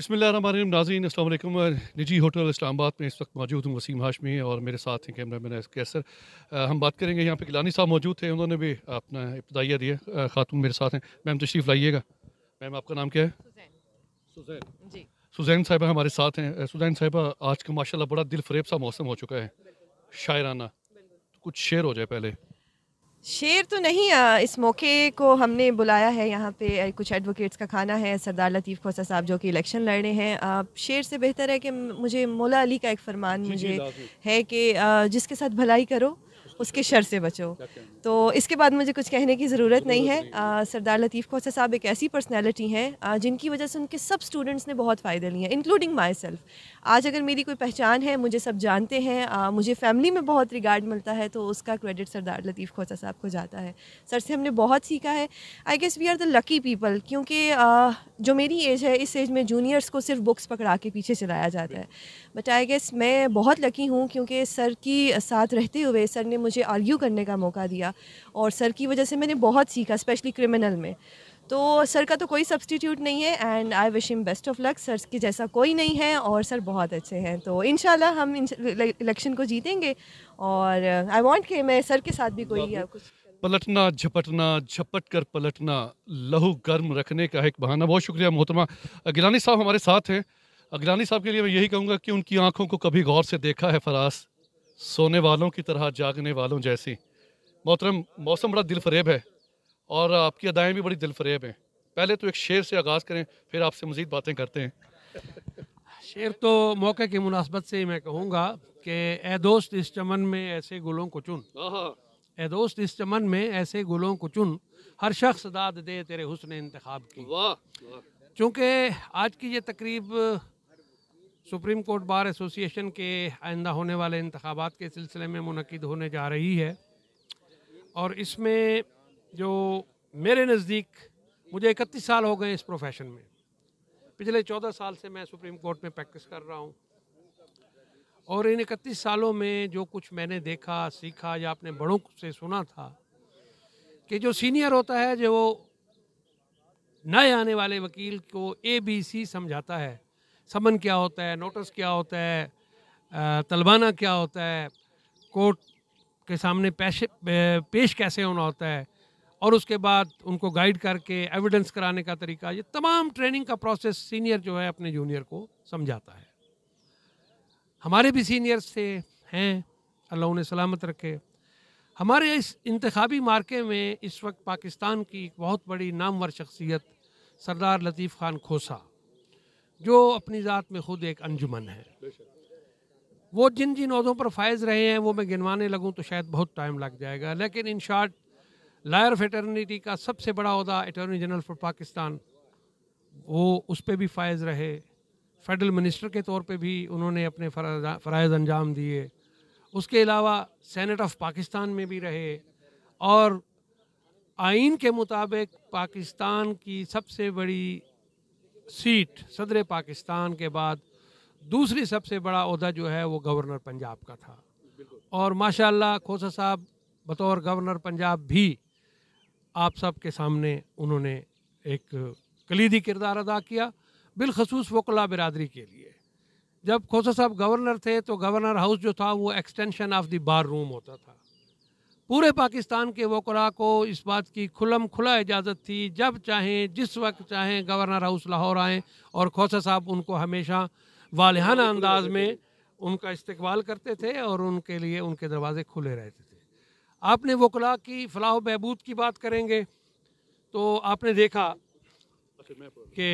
बसमिल नाजीन असलम निजी होटल इस्लामाबाद में इस वक्त मौजूद हूँ वसीम हाशमी और मेरे साथ हैं कैमरा मैन कैसर हम बात करेंगे यहाँ पे गिलानी साहब मौजूद थे उन्होंने भी अपना इब्तदाइया दिया खातून मेरे साथ हैं मैम तशरीफ़ लाइएगा मैम आपका नाम क्या है सुजैन सुजैन साहिबा हमारे साथ हैं सुजैन साहिबा आज का माशा बड़ा दिल फरेब सा मौसम हो चुका है शायराना कुछ शेर हो जाए पहले शेर तो नहीं आ, इस मौके को हमने बुलाया है यहाँ पे कुछ एडवोकेट्स का खाना है सरदार लतीफ़ खोसा साहब जो कि इलेक्शन लड़ रहे हैं आप शेर से बेहतर है कि मुझे मौला अली का एक फरमान मुझे है कि जिसके साथ भलाई करो उसके शर से बचो तो इसके बाद मुझे कुछ कहने की ज़रूरत नहीं है सरदार लतीफ़ खोसा साहब एक ऐसी पर्सनैलिटी हैं जिनकी वजह से उनके सब स्टूडेंट्स ने बहुत फ़ायदे लिए हैं इंक्लूडिंग माई सेल्फ आज अगर मेरी कोई पहचान है मुझे सब जानते हैं मुझे फैमिली में बहुत रिगार्ड मिलता है तो उसका क्रेडिट सरदार लतीफ़ खोसा साहब को जाता है सर से हमने बहुत सीखा है I guess we are the lucky people क्योंकि जो मेरी एज है इस एज में जूनियर्स को सिर्फ बुक्स पकड़ा के पीछे चलाया जाता है बट आई गेस मैं बहुत लकी हूँ क्योंकि सर की साथ रहते हुए सर ने मुझे आर्ग्यू करने का मौका दिया और सर की वजह से मैंने बहुत सीखा स्पेशली क्रिमिनल में तो सर का तो कोई सब्सटीट्यूट नहीं है and I wish him best of luck sir के जैसा कोई नहीं है और सर बहुत अच्छे हैं तो इन हम इलेक्शन को जीतेंगे और आई वॉन्ट कि मैं सर के साथ भी कोई कुछ पलटना झपटना झपट कर पलटना लहू गर्म रखने का एक बहाना बहुत शुक्रिया मोहतरमा गिलानी साहब हमारे साथ हैं अगरानी साहब के लिए मैं यही कहूँगा कि उनकी आंखों को कभी गौर से देखा है फराज सोने वालों की तरह जागने वालों जैसी मोहतरम मौसम बड़ा दिलफरेब है और आपकी अदाएँ भी बड़ी दिलफरेब हैं पहले तो एक शेर से आगाज़ करें फिर आपसे मज़ीद बातें करते हैं शेर तो मौके की मुनासबत से ही मैं कहूँगा कि ए दोस्त इस चमन में ऐसे गुलों को चुन ए दोस्त इस चमन में ऐसे गुलों को चुन हर शख्स दाद दे तेरे हुसन इंतखब की चूँकि आज की ये तकरीब सुप्रीम कोर्ट बार एसोसिएशन के आइंदा होने वाले इंतबात के सिलसिले में मनकद होने जा रही है और इसमें जो मेरे नज़दीक मुझे इकतीस साल हो गए इस प्रोफेशन में पिछले चौदह साल से मैं सुप्रीम कोर्ट में प्रैक्टिस कर रहा हूँ और इन इकतीस सालों में जो कुछ मैंने देखा सीखा या अपने बड़ों से सुना था कि जो सीनियर होता है जो नए आने वाले वकील को ए बी सी समझाता है समन क्या होता है नोटिस क्या होता है तलबाना क्या होता है कोर्ट के सामने पेश पेश कैसे होना होता है और उसके बाद उनको गाइड करके एविडेंस कराने का तरीका ये तमाम ट्रेनिंग का प्रोसेस सीनियर जो है अपने जूनियर को समझाता है हमारे भी सीनियर्स थे हैं अल्लाह उन्हें सलामत रखे हमारे इस इंतबी मार्के में इस वक्त पाकिस्तान की एक बहुत बड़ी नामवर शख्सियत सरदार लतीफ़ ख़ान खोसा जो अपनी ज़ात में खुद एक अंजुमन है वो जिन जिन अहदों पर फायज रहे हैं वो मैं गिनवाने लगूँ तो शायद बहुत टाइम लग जाएगा लेकिन इन शार्ट लायर एटर्निटी का सबसे बड़ा अहदा अटॉर्नी जनरल फॉर पाकिस्तान वो उस पर भी फायज रहे फेडरल मिनिस्टर के तौर पर भी उन्होंने अपने फ़रज़ अंजाम दिए उसके अलावा सेनेट ऑफ पाकिस्तान में भी रहे और आइन के मुताबिक पाकिस्तान की सबसे बड़ी सीट सदर पाकिस्तान के बाद दूसरी सबसे बड़ा अहदा जो है वो गवर्नर पंजाब का था और माशाल्लाह खोसा साहब बतौर गवर्नर पंजाब भी आप सब के सामने उन्होंने एक कलीदी किरदार अदा किया बिलखसूस वकला बिरादरी के लिए जब खोसा साहब गवर्नर थे तो गवर्नर हाउस जो था वो extension of the bar room होता था पूरे पाकिस्तान के वकला को इस बात की खुलम खुला इजाज़त थी जब चाहें जिस वक्त चाहें गवर्नर हाउस लाहौर आएँ और खोसा साहब उनको हमेशा वालहाना अंदाज में उनका इस्तेवाल करते थे और उनके लिए उनके दरवाज़े खुले रहते थे आपने वकला की फलाह बहबूद की बात करेंगे तो आपने देखा अच्छा, कि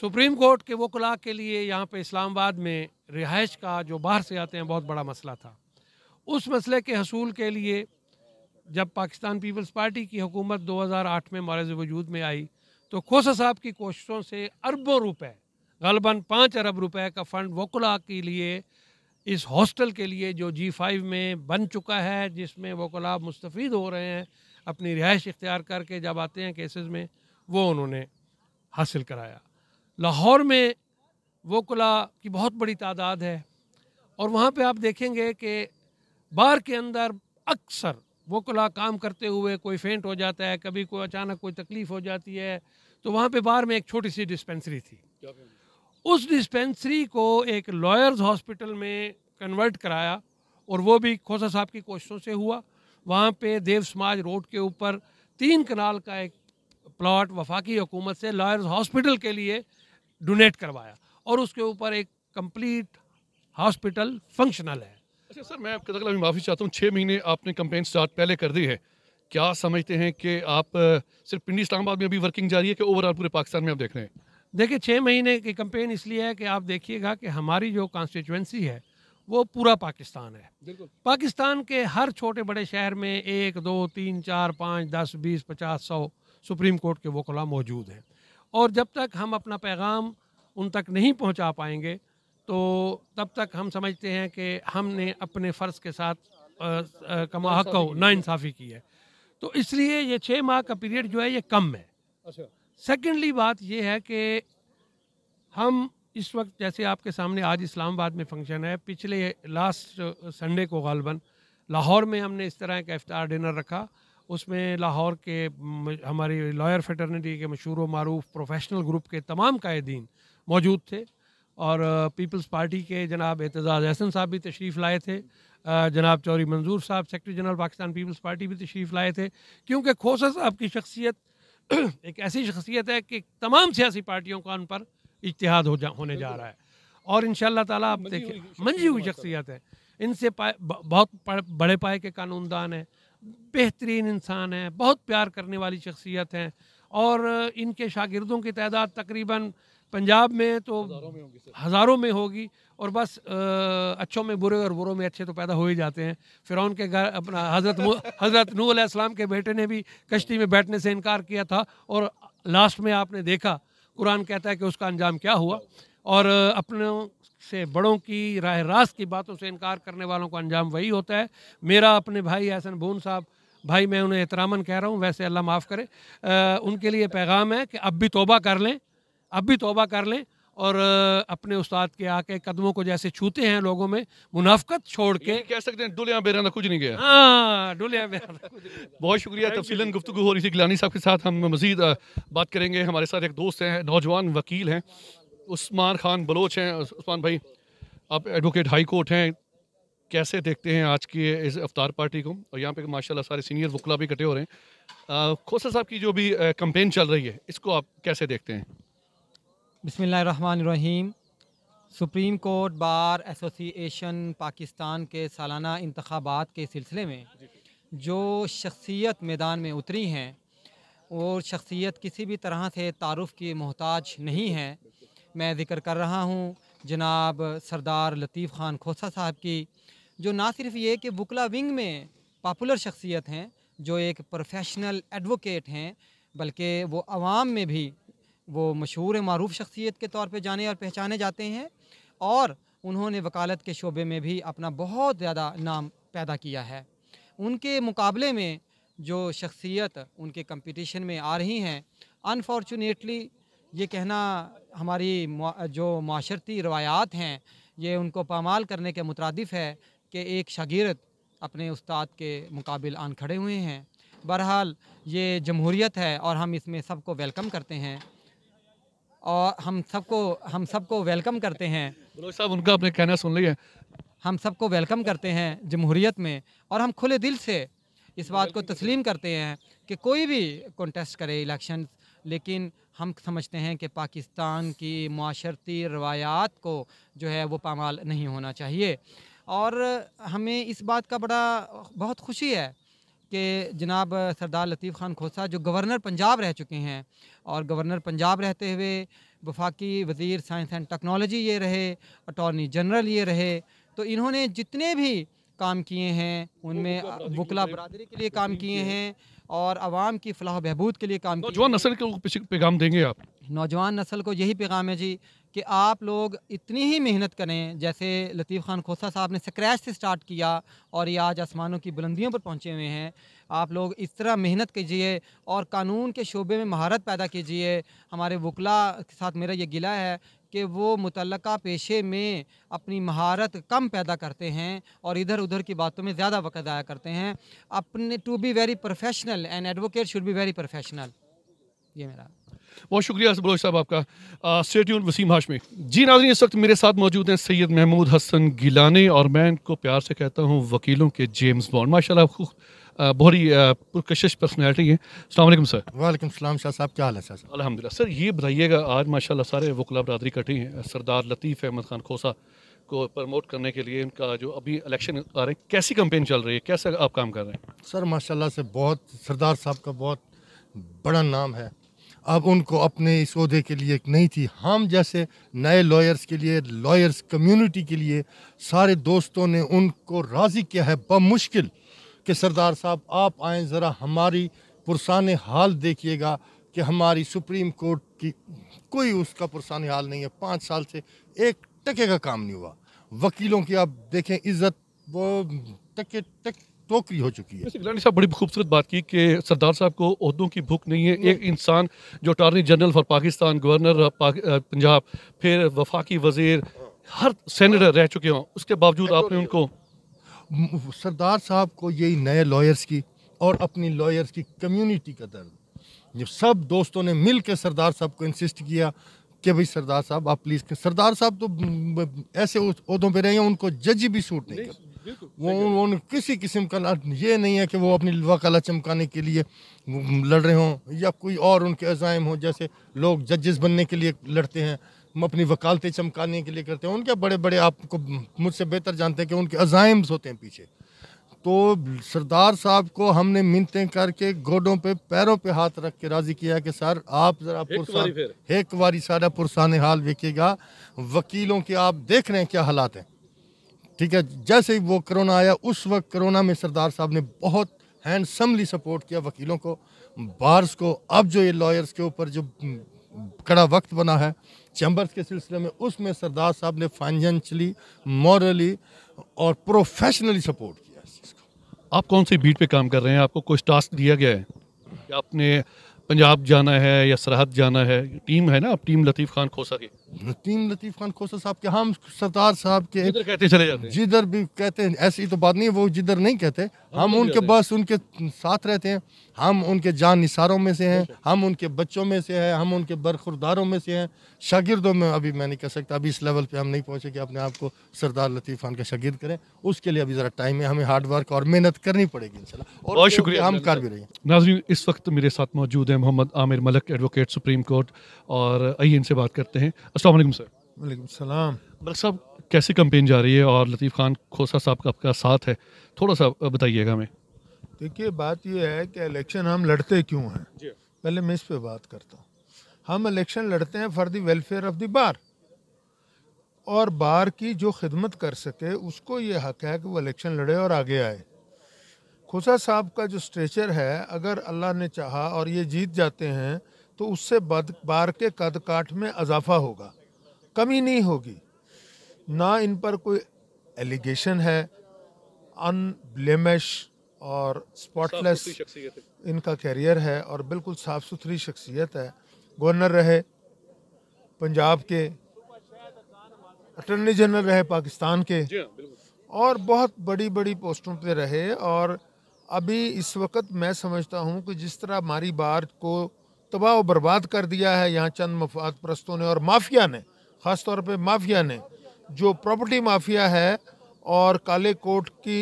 सुप्रीम कोर्ट के वकला के लिए यहाँ पर इस्लामाबाद में रिहाइश का जो बाहर से आते हैं बहुत बड़ा मसला था उस मसले के हसूल के लिए जब पाकिस्तान पीपल्स पार्टी की हुकूमत 2008 में मारज वजूद में आई तो खोसा साहब की कोशिशों से अरबों रुपए गलबन पाँच अरब रुपए का फ़ंड वकला के लिए इस हॉस्टल के लिए जो जी फाइव में बन चुका है जिसमें वकला मुस्तफ़ हो रहे हैं अपनी रिहाइश इख्तियार करके जब आते हैं केसेस में वो उन्होंने हासिल कराया लाहौर में वकला की बहुत बड़ी तादाद है और वहाँ पर आप देखेंगे कि बार के अंदर अक्सर वो कुला काम करते हुए कोई फेंट हो जाता है कभी कोई अचानक कोई तकलीफ़ हो जाती है तो वहाँ पे बाहर में एक छोटी सी डिस्पेंसरी थी उस डिस्पेंसरी को एक लॉयर्स हॉस्पिटल में कन्वर्ट कराया और वो भी खोसा साहब की कोशिशों से हुआ वहाँ पे देव समाज रोड के ऊपर तीन कनाल का एक प्लॉट वफाकी हुकूमत से लॉयर्स हॉस्पिटल के लिए डोनेट करवाया और उसके ऊपर एक कंप्लीट हॉस्पिटल फंक्शनल है अच्छा सर मैं आपके तकला माफ़ी चाहता हूँ छः महीने आपने कंपेन स्टार्ट पहले कर दी है क्या समझते हैं कि आप सिर्फ पिंडी इस्लामाबाद में अभी वर्किंग जारी है कि ओवरऑल पूरे पाकिस्तान में आप देख रहे हैं देखिए छः महीने की कंपेन इसलिए है कि आप देखिएगा कि हमारी जो कॉन्स्टिट्यूंसी है वो पूरा पाकिस्तान है पाकिस्तान के हर छोटे बड़े शहर में एक दो तीन चार पाँच दस बीस पचास सौ सुप्रीम कोर्ट के वकला मौजूद हैं और जब तक हम अपना पैगाम उन तक नहीं पहुंचा पाएंगे तो तब तक हम समझते हैं कि हमने अपने फ़र्ज़ के साथ कमा को इंसाफ़ी की है तो इसलिए ये छः माह का पीरियड जो है ये कम है सेकेंडली अच्छा। बात ये है कि हम इस वक्त जैसे आपके सामने आज इस्लामाबाद में फंक्शन है पिछले लास्ट संडे को गालबन लाहौर में हमने इस तरह का इफ्तार डिनर रखा उसमें लाहौर के हमारी लॉयर फेटर्निटी के मशहूर मरूफ प्रोफेशनल ग्रुप के तमाम कायदीन मौजूद थे और पीपल्स पार्टी के जनाब एतजाज़ अहसन साहब भी तशरीफ़ लाए थे जनाब चौरी मंजूर साहब सेक्रटरी जनरल पाकिस्तान पीपल्स पार्टी भी तशरीफ़ लाए थे क्योंकि खोसा साहब की शख्सियत एक ऐसी शख्सियत है कि तमाम सियासी पार्टियों का उन पर इतिहाद हो जा होने जा रहा है और इन शाह आप देखें मंजी हुई शख्सियत है इनसे बहुत बड़े पाए के कानूनदान हैं बेहतरीन इंसान हैं बहुत प्यार करने वाली शख्सियत हैं और इनके शागिर्दों की तादाद तकरीबन पंजाब में तो हज़ारों में होगी और बस अच्छों में बुरे और बुरों में अच्छे तो पैदा हो ही जाते हैं फिर के घर अपना हज़रत हज़रत नू अलैहिस्सलाम के बेटे ने भी कश्ती में बैठने से इनकार किया था और लास्ट में आपने देखा कुरान कहता है कि उसका अंजाम क्या हुआ और अपनों से बड़ों की राह रास्त की बातों से इनकार करने वालों का अंजाम वही होता है मेरा अपने भाई एहसन भून साहब भाई मैं उन्हें एहतरामन कह रहा हूँ वैसे अल्लाह माफ़ करे उनके लिए पैगाम है कि अब भी तोबा कर लें अब भी तोबा कर लें और अपने उस्ताद के आके कदमों को जैसे छूते हैं लोगों में मुनाफ्त छोड़ के कह सकते हैं डुलिया बेराना कुछ नहीं गया हाँ डुलिया बेराना बहुत शुक्रिया तफसीला गुफ्तु हो रही थी गिलानी साहब के साथ हम मजीद बात करेंगे हमारे साथ एक दोस्त हैं नौजवान वकील हैं उस्मान खान बलोच हैं उस्मान भाई आप एडवोकेट हाई कोर्ट हैं कैसे देखते हैं आज की इस अफ्तार पार्टी को और यहाँ पे माशाल्लाह सारे सीनियर वकला भी इकट्ठे हो रहे हैं खोसा साहब की जो भी कंपेन चल रही है इसको आप कैसे देखते हैं बसमीम supreme court bar association Pakistan के सालाना इंतबात के सिलसिले में जो शख्सियत मैदान में उतरी हैं और शख्सियत किसी भी तरह से तारफ़ की मोहताज नहीं है मैं ज़िक्र कर रहा हूँ जनाब सरदार लतीफ़ ख़ान खोसा साहब की जो ना सिर्फ ये कि बुकला विंग में पापुलर शख्सियत हैं जो एक प्रोफेशनल एडवोकेट हैं बल्कि वो आवाम में भी वो मशहूर मरूफ शख्सियत के तौर पर जाने और पहचाने जाते हैं और उन्होंने वकालत के शोबे में भी अपना बहुत ज़्यादा नाम पैदा किया है उनके मुकाबले में जो शख्सियत उनके कंपटीशन में आ रही हैं अनफॉर्चुनेटली ये कहना हमारी जो माशरती रवायात हैं ये उनको पामाल करने के मुतरदफ़ है कि एक शागिरद अपने उस्ताद के मुकाबल आन खड़े हुए हैं बहरहाल ये जमहूरीत है और हम इसमें सबको वेलकम करते हैं और हम सबको हम सबको वेलकम करते हैं साहब उनका अपने कहना सुन लिया हम सबको वेलकम करते हैं जमहूरीत में और हम खुले दिल से इस बात को तस्लीम करते हैं कि कोई भी कॉन्टेस्ट करे इलेक्शन लेकिन हम समझते हैं कि पाकिस्तान की माशरती रवायात को जो है वो पामाल नहीं होना चाहिए और हमें इस बात का बड़ा बहुत खुशी है कि जनाब सरदार लतीफ़ ख़ान खोसा जो गवर्नर पंजाब रह चुके हैं और गवर्नर पंजाब रहते हुए वफाकी वज़ीर साइंस एंड टेक्नोलॉजी ये रहे अटॉर्नी जनरल ये रहे तो इन्होंने जितने भी काम किए हैं उनमें वकला बरदरी के लिए काम किए हैं और आवाम की फलाह बहबूद के लिए काम नौजवान नस्ल को पैगाम देंगे आप नौजवान नस्ल को यही पैगाम है जी कि आप लोग इतनी ही मेहनत करें जैसे लतीफ़ ख़ान खोसा साहब ने स्क्रैच से स्टार्ट किया और ये आज आसमानों की बुलंदियों पर पहुंचे हुए हैं आप लोग इस तरह मेहनत कीजिए और कानून के शोबे में महारत पैदा कीजिए हमारे वकला के साथ मेरा ये गिला है कि वो मुतल पेशे में अपनी महारत कम पैदा करते हैं और इधर उधर की बातों में ज़्यादा वक्त आया करते हैं अपने to be very professional and advocate should be very professional ये मेरा बहुत शुक्रिया बलोच साहब आपका स्टेट यून वसीम हाशमी जी नाजी इस वक्त मेरे साथ मौजूद हैं सैयद महमूद हसन गिलानी और मैं इनको प्यार से कहता हूँ वकीलों के जेम्स बॉन्ड माशा खूब बहुत ही पुरकशिश पर्सनैलिटी है अलमैक सर वालेकुम सलाम शाह साहब क्या हाल है सर अलहमदिल्ला सर ये बताइएगा आज माशा सारे वकला बरदरी कटी हैं सरदार लतीफ़ अहमद खान खोसा को प्रमोट करने के लिए इनका जो अभी इलेक्शन आ रहे हैं कैसी कंपेन चल रही है कैसे आप काम कर रहे हैं सर माशा से बहुत सरदार साहब का बहुत बड़ा नाम है अब उनको अपने इस अहदे के लिए नहीं थी हम जैसे नए लॉयर्स के लिए लॉयर्स कम्युनिटी के लिए सारे दोस्तों ने उनको राज़ी किया है बमुश्किल कि सरदार साहब आप आएँ ज़रा हमारी पुरसान हाल देखिएगा कि हमारी सुप्रीम कोर्ट की कोई उसका पुरसान हाल नहीं है पाँच साल से एक टके का काम नहीं हुआ वकीलों की आप देखें इज़्ज़त वो टके टक टोकरी हो चुकी है गिलानी साहब बड़ी खूबसूरत बात की कि सरदार साहब को उहदों की भूख नहीं है एक इंसान जो attorney general for Pakistan governor Punjab फिर वफाकी वजीर हर सेनेटर रह चुके हों उसके बावजूद तो आपने उनको सरदार साहब को यही नए लॉयर्स की और अपनी लॉयर्स की कम्यूनिटी का दर्द सब दोस्तों ने मिल के सरदार साहब को इंसिस्ट किया कि भाई सरदार साहब आप प्लीज़ सरदार साहब तो ऐसे उहदों पर रहे हैं उनको जज भी सूट नहीं करते वो उन किसी किस्म का ना ये नहीं है कि वो अपनी वकालत चमकाने के लिए लड़ रहे हों या कोई और उनके अजायम हो जैसे लोग जजेस बनने के लिए लड़ते हैं अपनी वकालतें चमकाने के लिए करते हैं उनके बड़े बड़े आपको मुझसे बेहतर जानते हैं कि उनके अजायम्स होते हैं पीछे तो सरदार साहब को हमने मिनतें करके गोडों पे पैरों पे हाथ रख के राजी किया कि सर आप जरा पुरसान एक बारी सारा पुरसान हाल देखिएगा वकीलों के आप देख रहे हैं क्या हालात हैं ठीक है जैसे ही वो कोरोना आया उस वक्त कोरोना में सरदार साहब ने बहुत हैंडसमली सपोर्ट किया वकीलों को बार्स को अब जो ये लॉयर्स के ऊपर जो कड़ा वक्त बना है चैम्बर्स के सिलसिले में उसमें सरदार साहब ने फाइनेंशली मॉरली और प्रोफेशनली सपोर्ट किया आप कौन सी बीट पे काम कर रहे हैं आपको कुछ टास्क दिया गया है कि आपने पंजाब जाना है या सरहद जाना है टीम है ना आप टीम लतीफ़ खान खोसा की नतीम लतीफ़ खान खोसा साहब के हम सरदार साहब के जिधर कहते चले जाते हैं जिधर भी कहते हैं ऐसी तो बात नहीं है वो जिधर नहीं कहते हम तो उनके बस उनके साथ रहते हैं हम उनके जान निसारों में से हैं अच्छा। हम उनके बच्चों में से हैं हम उनके बरखुरदारों में से हैं शागिर्दों में अभी मैं नहीं कह सकता अभी इस लेवल पर हम नहीं पहुँचे कि अपने आप को सरदार लतीफ़ खान का शागिद करें उसके लिए अभी ज़रा टाइम है हमें हार्ड वर्क और मेहनत करनी पड़ेगी इन बहुत शुक्रिया हम कर भी रहे हैं नाजरी इस वक्त मेरे साथ मौजूद है Mohammad Amir Malik advocate supreme court और आइए इनसे बात करते हैं असल सर वालेकुम सलाम मलिक साहब कैसी कंपेन जा रही है और लतीफ़ खान खोसा साहब का आपका साथ है थोड़ा सा बताइएगा हमें देखिए बात यह है कि इलेक्शन हम लड़ते क्यों हैं हाँ। पहले मैं इस पर बात करता हूँ हम इलेक्शन लड़ते हैं for the welfare of the bar और बार की जो खिदमत कर सके उसको ये हक है कि वो इलेक्शन लड़े और आगे आए खुसा साहब का जो स्ट्रेचर है अगर अल्लाह ने चाहा और ये जीत जाते हैं तो उससे बार के कद काठ में अजाफा होगा कमी नहीं होगी ना इन पर कोई एलिगेशन है अनब्लेमश और स्पॉटलेस इनका कैरियर है और बिल्कुल साफ़ सुथरी शख्सियत है गवर्नर रहे पंजाब के अटर्नी जनरल रहे पाकिस्तान के हाँ, और बहुत बड़ी बड़ी पोस्टों पे रहे और अभी इस वक्त मैं समझता हूँ कि जिस तरह मारी बार को तबाह बर्बाद कर दिया है यहाँ चंद मफाद परस्तों ने और माफिया ने ख़ास तौर पे माफिया ने जो प्रॉपर्टी माफिया है और काले कोट की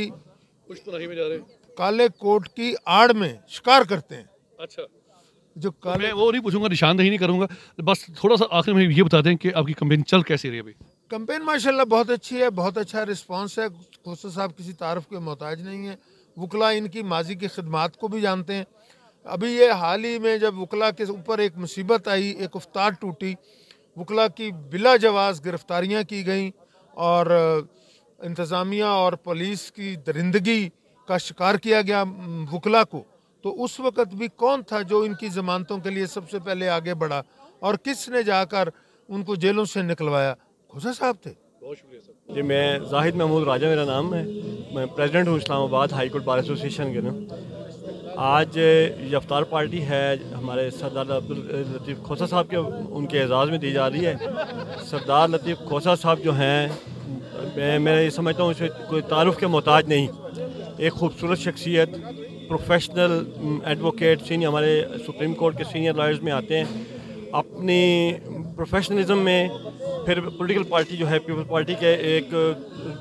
में जा रहे काले कोट की आड़ में शिकार करते हैं अच्छा जो तो काले तो मैं वो नहीं पूछूंगा निशानदही नहीं करूंगा बस थोड़ा सा आखिर में ये बता दें कि आपकी कंपेन चल कैसी रही अभी कंपेन माशाल्लाह बहुत अच्छी है बहुत अच्छा रिस्पांस है खोसा साहब किसी तारफ़ के मोहताज नहीं है वकला इनकी माजी की खदमात को भी जानते हैं अभी ये हाल ही में जब वकला के ऊपर एक मुसीबत आई एक उफ्तार टूटी वकला की बिला जवाज़ गिरफ़्तारियाँ की गईं और इंतज़ामिया और पुलिस की दरिंदगी का शिकार किया गया वकला को तो उस वक़्त भी कौन था जो इनकी ज़मानतों के लिए सबसे पहले आगे बढ़ा और किसने जाकर उनको जेलों से निकलवाया खुजा साहब थे बहुत शुक्रिया जी मैं जाहिद महमूद राजा मेरा नाम है मैं प्रेसिडेंट हूँ Islamabad high court bar association के ना आज यफ्तार पार्टी है हमारे सरदार अब्दुल लतीफ़ खोसा साहब के उनके एजाज़ में दी जा रही है सरदार लतीफ़ खोसा साहब जो हैं मैं मैं ये समझता हूँ उसे कोई तारफ़ के मोहताज नहीं एक खूबसूरत शख्सियत प्रोफेशनल एडवोकेट सीनियर हमारे सुप्रीम कोर्ट के सीनियर लॉयर्स में आते हैं अपनी प्रोफेशनलिज्म में फिर पॉलिटिकल पार्टी जो है पीपल पार्टी के एक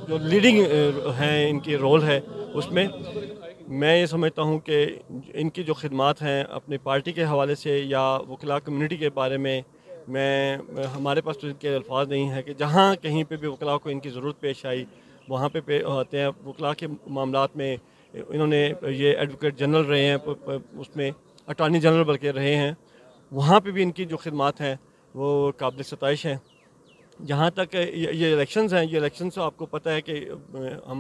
जो लीडिंग है इनकी रोल है उसमें मैं ये समझता हूँ कि इनकी जो खदमात हैं अपनी पार्टी के हवाले से या वकला कम्यूनिटी के बारे में मैं हमारे पास तो इनके अल्फाज नहीं है कि जहाँ कहीं पर भी वकला को इनकी ज़रूरत पेश आई वहाँ पर पे आते हैं वकला के मामला में इन्होंने ये एडवोकेट जनरल रहे हैं उसमें अटॉर्नी जनरल बल्कि रहे हैं वहाँ पर भी इनकी जो खदमात हैं वो काबिल सतश हैं जहाँ तक ये इलेक्शंस हैं ये इलेक्शन से तो आपको पता है कि हम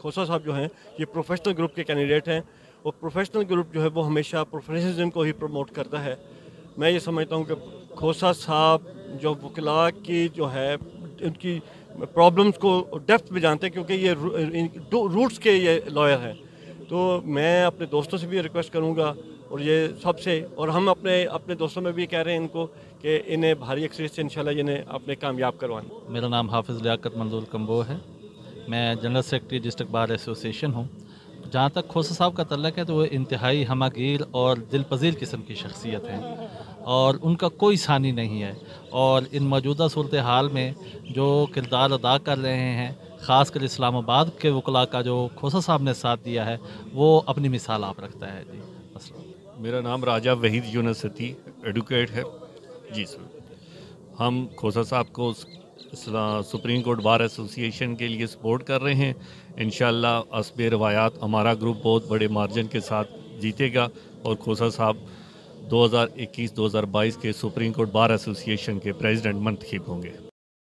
खोसा साहब जो हैं ये प्रोफेशनल ग्रुप के कैंडिडेट हैं और प्रोफेशनल ग्रुप जो है वो हमेशा प्रोफेशनलिज्म को ही प्रमोट करता है मैं ये समझता हूँ कि खोसा साहब जो वकला की जो है उनकी प्रॉब्लम्स को डेप्थ में जानते हैं क्योंकि ये रूट्स के ये लॉयर हैं तो मैं अपने दोस्तों से भी रिक्वेस्ट करूँगा और ये सबसे और हम अपने अपने दोस्तों में भी कह रहे हैं इनको कि इन्हें भारी अक्सर से इनशाला इन्हें अपने कामयाब करवाएं मेरा नाम हाफिज़ लियाकत मंजूर कम्बो है मैं general secretary district bar association हूँ जहाँ तक खोसा साहब का तल्लक है तो वो इंतहाई हमागीर और दिलपजीर किस्म की शख्सियत हैं और उनका कोई सानी नहीं है और इन मौजूदा सूरत हाल में जो किरदार अदा कर रहे हैं ख़ास कर इस्लामाबाद के वकला का जो खोसा साहब ने साथ दिया है वो अपनी मिसाल आप रखता है जी असल मेरा नाम राजा वहीद यूनिवर्सिटी एडवोकेट है जी सर हम खोसा साहब को सुप्रीम कोर्ट बार एसोसिएशन के लिए सपोर्ट कर रहे हैं इन शसब रवायात हमारा ग्रुप बहुत बड़े मार्जिन के साथ जीतेगा और खोसा साहब 2021-2022 के सुप्रीम कोर्ट बार एसोसिएशन के प्रेसिडेंट मंतखब होंगे